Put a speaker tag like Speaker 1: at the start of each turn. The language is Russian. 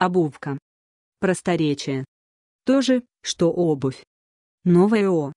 Speaker 1: Обувка. Просторечие. То же, что обувь. Новое О.